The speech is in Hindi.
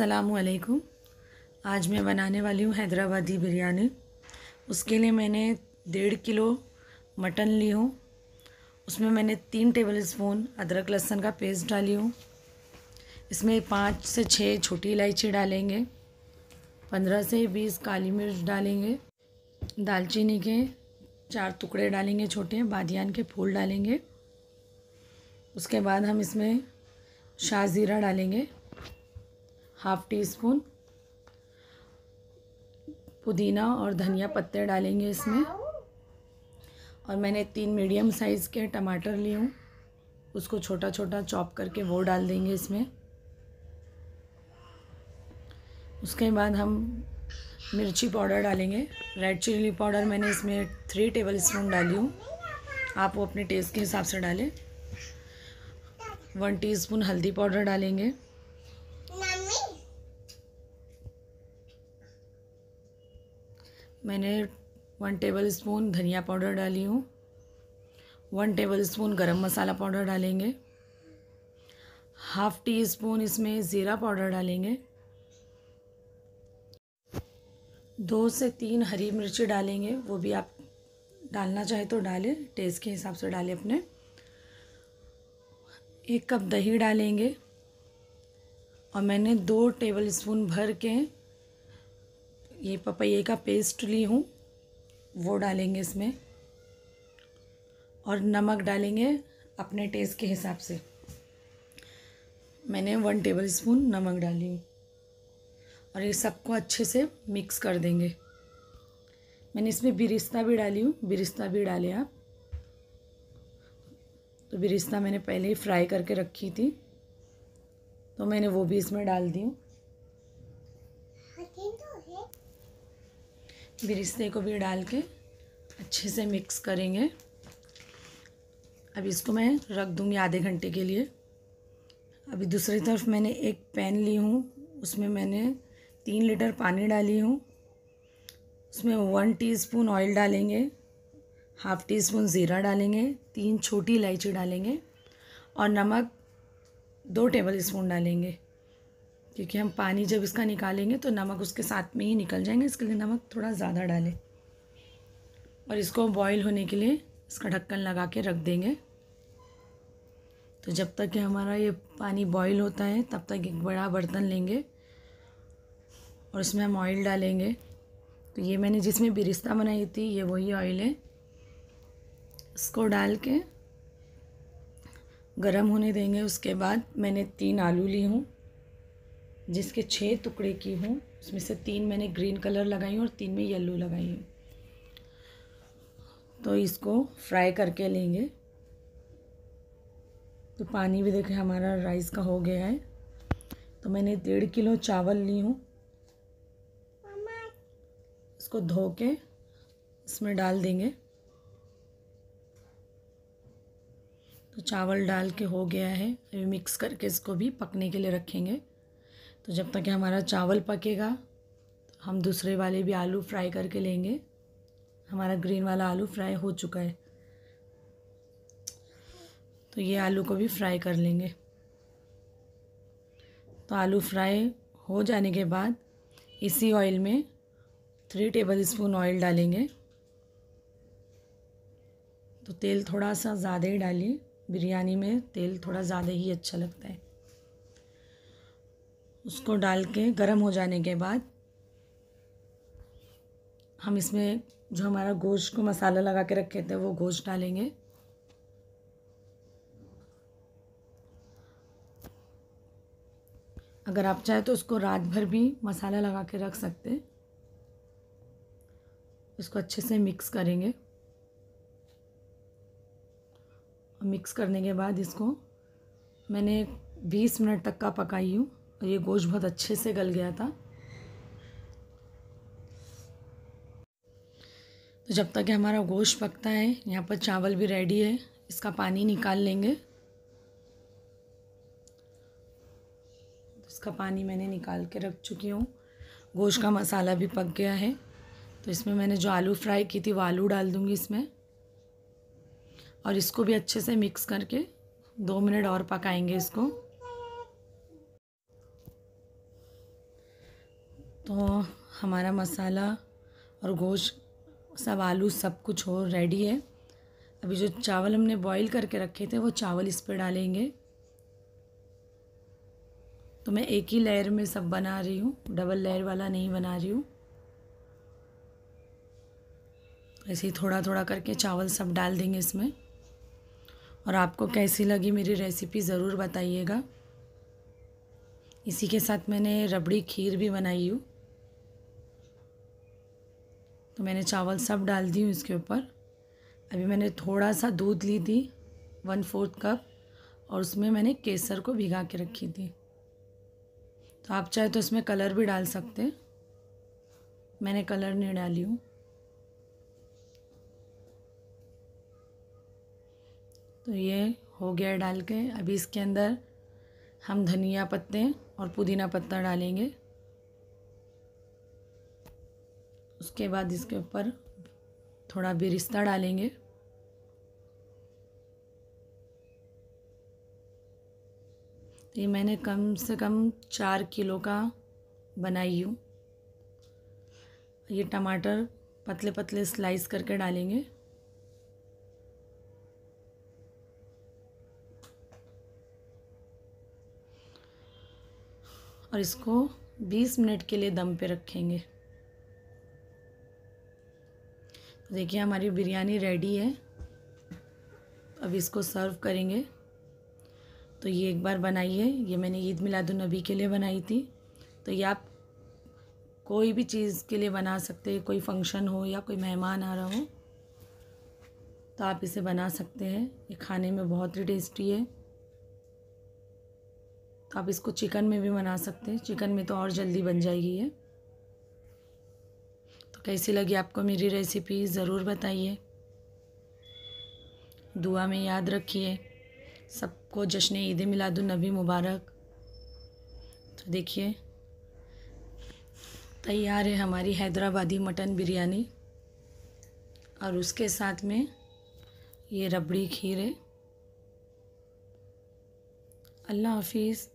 असलकुम आज मैं बनाने वाली हूँ हैदराबादी बिरयानी उसके लिए मैंने डेढ़ किलो मटन ली हूँ उसमें मैंने तीन टेबल स्पून अदरक लहसुन का पेस्ट डाली हूँ इसमें पाँच से छः छोटी इलायची डालेंगे पंद्रह से बीस काली मिर्च डालेंगे दालचीनी के चार टुकड़े डालेंगे छोटे बादियान के फूल डालेंगे उसके बाद हम इसमें शाह जीरा डालेंगे हाफ़ टी स्पून पुदीना और धनिया पत्ते डालेंगे इसमें और मैंने तीन मीडियम साइज़ के टमाटर लिए हूँ उसको छोटा छोटा चॉप करके वो डाल देंगे इसमें उसके बाद हम मिर्ची पाउडर डालेंगे रेड चिली पाउडर मैंने इसमें थ्री टेबल स्पून डाली हूँ आप वो अपने टेस्ट के हिसाब से डालें वन टीस्पून हल्दी पाउडर डालेंगे मैंने वन टेबल स्पून धनिया पाउडर डाली हूँ वन टेबल स्पून गर्म मसाला पाउडर डालेंगे हाफ टी स्पून इसमें ज़ीरा पाउडर डालेंगे दो से तीन हरी मिर्ची डालेंगे वो भी आप डालना चाहे तो डालें टेस्ट के हिसाब से डालें अपने एक कप दही डालेंगे और मैंने दो टेबल स्पून भर के ये पपैये का पेस्ट ली हूँ वो डालेंगे इसमें और नमक डालेंगे अपने टेस्ट के हिसाब से मैंने वन टेबल स्पून नमक डाली हूँ और ये सबको अच्छे से मिक्स कर देंगे मैंने इसमें बिरिस्ता भी डाली हूँ बिरिस्ता भी डाले आप तो बिरिस्ता मैंने पहले ही फ्राई करके रखी थी तो मैंने वो भी इसमें डाल दी हूँ बिरिस्ते को भी डाल के अच्छे से मिक्स करेंगे अब इसको मैं रख दूँगी आधे घंटे के लिए अभी दूसरी तरफ मैंने एक पैन ली हूँ उसमें मैंने तीन लीटर पानी डाली हूँ उसमें वन टीस्पून ऑयल डालेंगे हाफ़ टी स्पून ज़ीरा डालेंगे तीन छोटी इलायची डालेंगे और नमक दो टेबल स्पून डालेंगे क्योंकि हम पानी जब इसका निकालेंगे तो नमक उसके साथ में ही निकल जाएंगे इसके लिए नमक थोड़ा ज़्यादा डालें और इसको बॉईल होने के लिए इसका ढक्कन लगा के रख देंगे तो जब तक कि हमारा ये पानी बॉईल होता है तब तक एक बड़ा बर्तन लेंगे और उसमें हम ऑयल डालेंगे तो ये मैंने जिसमें बिरिस्ता बनाई थी ये वही ऑयल है इसको डाल के गरम होने देंगे उसके बाद मैंने तीन आलू ली हूँ जिसके छः टुकड़े की हूँ उसमें से तीन मैंने ग्रीन कलर लगाई हूँ और तीन में येलो लगाई हूँ तो इसको फ्राई करके लेंगे तो पानी भी देखें हमारा राइस का हो गया है तो मैंने डेढ़ किलो चावल ली हूँ इसको धो के इसमें डाल देंगे तो चावल डाल के हो गया है अभी मिक्स करके इसको भी पकने के लिए रखेंगे तो जब तक हमारा चावल पकेगा तो हम दूसरे वाले भी आलू फ्राई करके लेंगे हमारा ग्रीन वाला आलू फ्राई हो चुका है तो ये आलू को भी फ्राई कर लेंगे तो आलू फ्राई हो जाने के बाद इसी ऑयल में थ्री टेबल स्पून ऑयल डालेंगे तो तेल थोड़ा सा ज़्यादा ही डालिए बिरयानी में तेल थोड़ा ज़्यादा ही अच्छा लगता है उसको डाल के गर्म हो जाने के बाद हम इसमें जो हमारा गोश्त को मसाला लगा के रखे थे वो गोश्त डालेंगे अगर आप चाहे तो उसको रात भर भी मसाला लगा के रख सकते हैं इसको अच्छे से मिक्स करेंगे मिक्स करने के बाद इसको मैंने 20 मिनट तक का पकाई हूँ और ये गोश्त बहुत अच्छे से गल गया था तो जब तक हमारा गोश्त पकता है यहाँ पर चावल भी रेडी है इसका पानी निकाल लेंगे इसका पानी मैंने निकाल के रख चुकी हूँ गोश्त का मसाला भी पक गया है तो इसमें मैंने जो आलू फ्राई की थी वो आलू डाल दूँगी इसमें और इसको भी अच्छे से मिक्स करके दो मिनट और पकाएंगे इसको तो हमारा मसाला और गोश्त सब आलू सब कुछ हो रेडी है अभी जो चावल हमने बॉईल करके रखे थे वो चावल इस पर डालेंगे तो मैं एक ही लेयर में सब बना रही हूँ डबल लेयर वाला नहीं बना रही हूँ ऐसे ही थोड़ा थोड़ा करके चावल सब डाल देंगे इसमें और आपको कैसी लगी मेरी रेसिपी ज़रूर बताइएगा इसी के साथ मैंने रबड़ी खीर भी बनाई हूँ तो मैंने चावल सब डाल दी हूँ इसके ऊपर अभी मैंने थोड़ा सा दूध ली थी वन फोर्थ कप और उसमें मैंने केसर को भिगा के रखी थी तो आप चाहे तो इसमें कलर भी डाल सकते मैंने कलर नहीं डाली हूँ तो ये हो गया डाल के अभी इसके अंदर हम धनिया पत्ते और पुदीना पत्ता डालेंगे उसके बाद इसके ऊपर थोड़ा बिरिस्ता डालेंगे ये मैंने कम से कम चार किलो का बनाई हूँ ये टमाटर पतले पतले स्लाइस करके डालेंगे और इसको 20 मिनट के लिए दम पे रखेंगे तो देखिए हमारी बिरयानी रेडी है अब इसको सर्व करेंगे तो ये एक बार बनाइए ये मैंने ईद मिलादुलनबी के लिए बनाई थी तो ये आप कोई भी चीज़ के लिए बना सकते हैं कोई फंक्शन हो या कोई मेहमान आ रहा हो तो आप इसे बना सकते हैं ये खाने में बहुत ही टेस्टी है तो आप इसको चिकन में भी बना सकते हैं चिकन में तो और जल्दी बन जाएगी ये तो कैसी लगी आपको मेरी रेसिपी ज़रूर बताइए दुआ में याद रखिए सबको जश्न ईद मिलादुलनबी मुबारक तो देखिए तैयार है हमारी हैदराबादी मटन बिरयानी और उसके साथ में ये रबड़ी खीर है अल्लाह हाफिज़